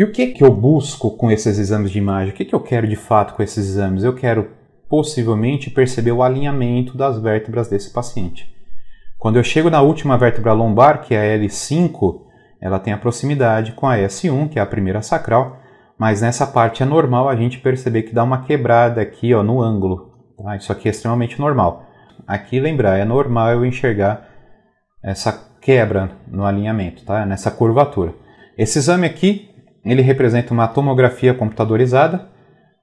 E o que, que eu busco com esses exames de imagem? O que, que eu quero de fato com esses exames? Eu quero possivelmente perceber o alinhamento das vértebras desse paciente. Quando eu chego na última vértebra lombar, que é a L5, ela tem a proximidade com a S1, que é a primeira sacral, mas nessa parte é normal a gente perceber que dá uma quebrada aqui ó, no ângulo. Tá? Isso aqui é extremamente normal. Aqui, lembrar, é normal eu enxergar essa quebra no alinhamento, tá? nessa curvatura. Esse exame aqui ele representa uma tomografia computadorizada.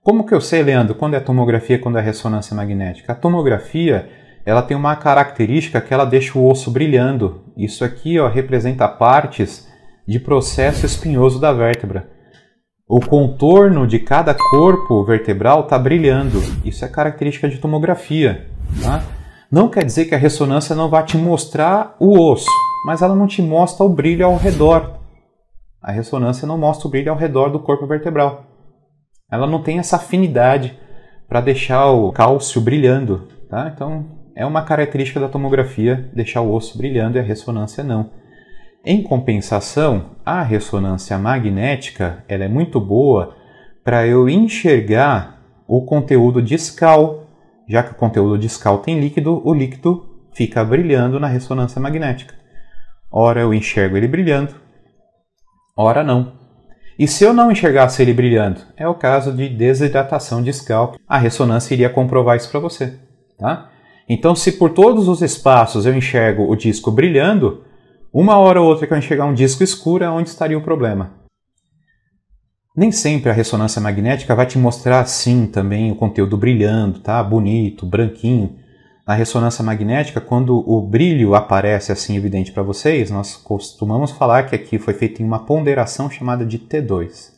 Como que eu sei, Leandro, quando é tomografia, quando é ressonância magnética? A tomografia, ela tem uma característica que ela deixa o osso brilhando. Isso aqui, ó, representa partes de processo espinhoso da vértebra. O contorno de cada corpo vertebral está brilhando. Isso é característica de tomografia. Tá? Não quer dizer que a ressonância não vá te mostrar o osso, mas ela não te mostra o brilho ao redor. A ressonância não mostra o brilho ao redor do corpo vertebral. Ela não tem essa afinidade para deixar o cálcio brilhando, tá? Então, é uma característica da tomografia deixar o osso brilhando e a ressonância não. Em compensação, a ressonância magnética ela é muito boa para eu enxergar o conteúdo discal. Já que o conteúdo discal tem líquido, o líquido fica brilhando na ressonância magnética. Ora eu enxergo ele brilhando, Ora não. E se eu não enxergasse ele brilhando? É o caso de desidratação discal. A ressonância iria comprovar isso para você. Tá? Então, se por todos os espaços eu enxergo o disco brilhando, uma hora ou outra que eu enxergar um disco escuro é onde estaria o problema. Nem sempre a ressonância magnética vai te mostrar assim também o conteúdo brilhando, tá? Bonito, branquinho na ressonância magnética, quando o brilho aparece assim evidente para vocês, nós costumamos falar que aqui foi feito em uma ponderação chamada de T2.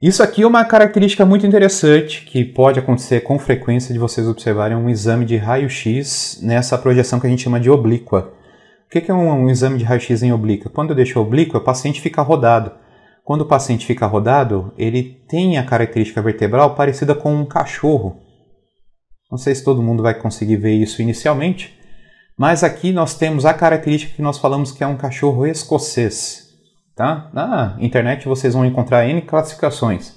Isso aqui é uma característica muito interessante que pode acontecer com frequência de vocês observarem um exame de raio-x nessa projeção que a gente chama de oblíqua. O que é um, exame de raio-x em oblíqua? Quando eu deixo oblíqua, o paciente fica rodado. Quando o paciente fica rodado, ele tem a característica vertebral parecida com um cachorro. Não sei se todo mundo vai conseguir ver isso inicialmente, mas aqui nós temos a característica que nós falamos que é um cachorro escocês. Tá? Na internet vocês vão encontrar N classificações: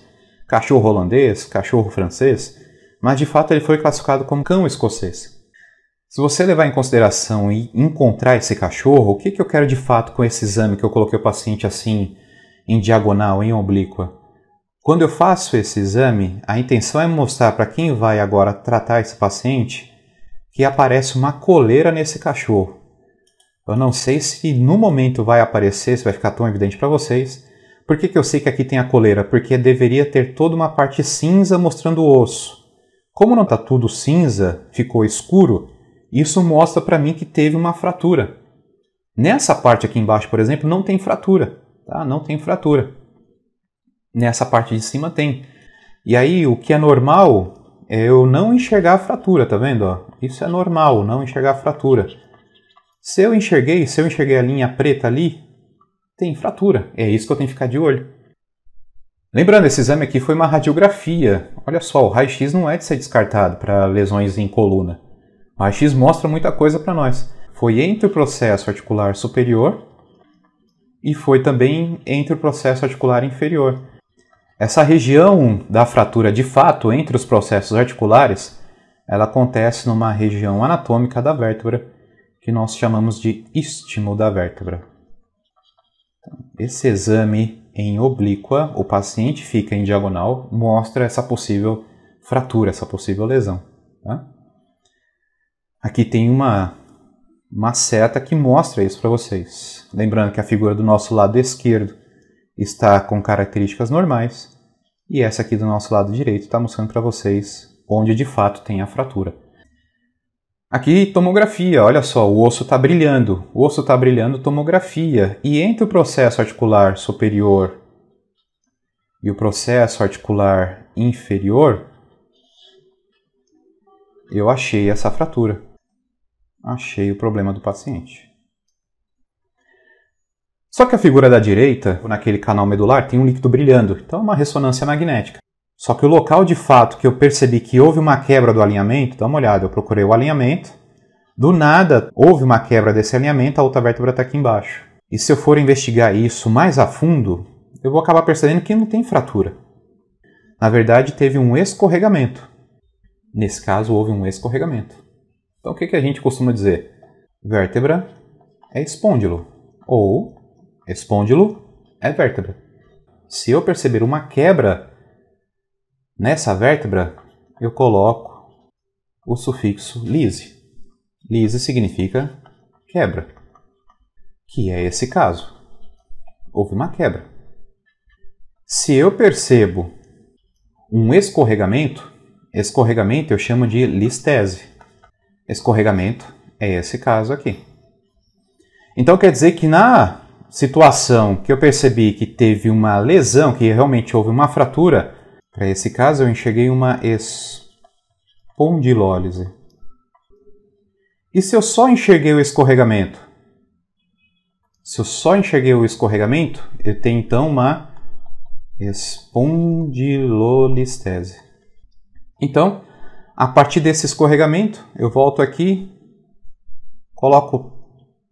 cachorro holandês, cachorro francês, mas de fato ele foi classificado como cão escocês. Se você levar em consideração e encontrar esse cachorro, o que, que eu quero de fato com esse exame que eu coloquei o paciente assim em diagonal, em oblíqua? Quando eu faço esse exame, a intenção é mostrar para quem vai agora tratar esse paciente que aparece uma coleira nesse cachorro. Eu não sei se no momento vai aparecer, se vai ficar tão evidente para vocês. Por que, que eu sei que aqui tem a coleira? Porque deveria ter toda uma parte cinza mostrando o osso. Como não está tudo cinza, ficou escuro, isso mostra para mim que teve uma fratura. Nessa parte aqui embaixo, por exemplo, não tem fratura. Tá? Não tem fratura nessa parte de cima tem. E aí o que é normal é eu não enxergar a fratura, tá vendo? Ó? Isso é normal, não enxergar a fratura. Se eu enxerguei, se eu enxerguei a linha preta ali, tem fratura. É isso que eu tenho que ficar de olho. Lembrando, esse exame aqui foi uma radiografia. Olha só, o raio-x não é de ser descartado para lesões em coluna. O raio-x mostra muita coisa para nós. Foi entre o processo articular superior e foi também entre o processo articular inferior. Essa região da fratura de fato entre os processos articulares, ela acontece numa região anatômica da vértebra que nós chamamos de istmo da vértebra. Então, esse exame em oblíqua, o paciente fica em diagonal, mostra essa possível fratura, essa possível lesão. Tá? Aqui tem uma, uma seta que mostra isso para vocês. Lembrando que a figura do nosso lado esquerdo está com características normais e essa aqui do nosso lado direito está mostrando para vocês onde de fato tem a fratura. Aqui tomografia, olha só, o osso está brilhando, o osso está brilhando, tomografia. E entre o processo articular superior e o processo articular inferior, eu achei essa fratura. Achei o problema do paciente. Só que a figura da direita, naquele canal medular, tem um líquido brilhando, então é uma ressonância magnética. Só que o local de fato que eu percebi que houve uma quebra do alinhamento, dá uma olhada, eu procurei o alinhamento, do nada houve uma quebra desse alinhamento, a outra vértebra está aqui embaixo. E se eu for investigar isso mais a fundo, eu vou acabar percebendo que não tem fratura. Na verdade, teve um escorregamento. Nesse caso, houve um escorregamento. Então, o que, a gente costuma dizer? Vértebra é espôndilo, ou Espôndilo é vértebra. Se eu perceber uma quebra nessa vértebra, eu coloco o sufixo lise. Lise significa quebra, que é esse caso. Houve uma quebra. Se eu percebo um escorregamento, escorregamento eu chamo de listese. Escorregamento é esse caso aqui. Então quer dizer que na situação que eu percebi que teve uma lesão, que realmente houve uma fratura, para esse caso eu enxerguei uma espondilólise. E se eu só enxerguei o escorregamento? Se eu só enxerguei o escorregamento, eu tenho então uma espondilolistese. Então, a partir desse escorregamento, eu volto aqui, coloco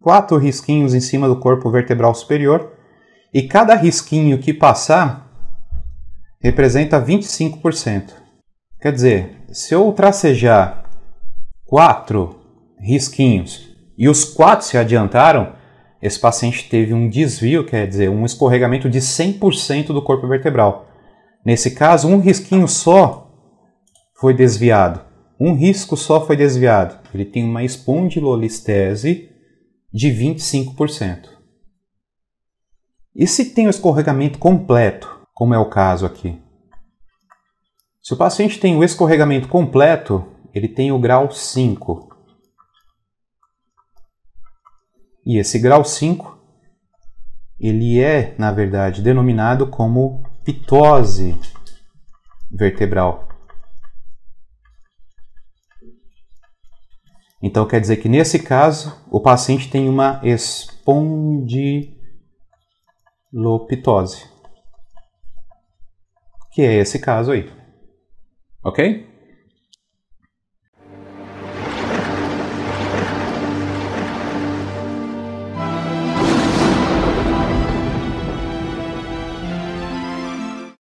quatro risquinhos em cima do corpo vertebral superior, e cada risquinho que passar representa 25%. Quer dizer, se eu tracejar quatro risquinhos e os quatro se adiantaram, esse paciente teve um desvio, quer dizer, um escorregamento de 100% do corpo vertebral. Nesse caso, um risquinho só foi desviado. Um risco só foi desviado. Ele tem uma espondilolistese de 25%. E se tem o escorregamento completo, como é o caso aqui? Se o paciente tem o escorregamento completo, ele tem o grau 5. E esse grau 5, ele é, na verdade, denominado como pitose vertebral. Então quer dizer que nesse caso o paciente tem uma espondiloptose, que é esse caso aí. OK?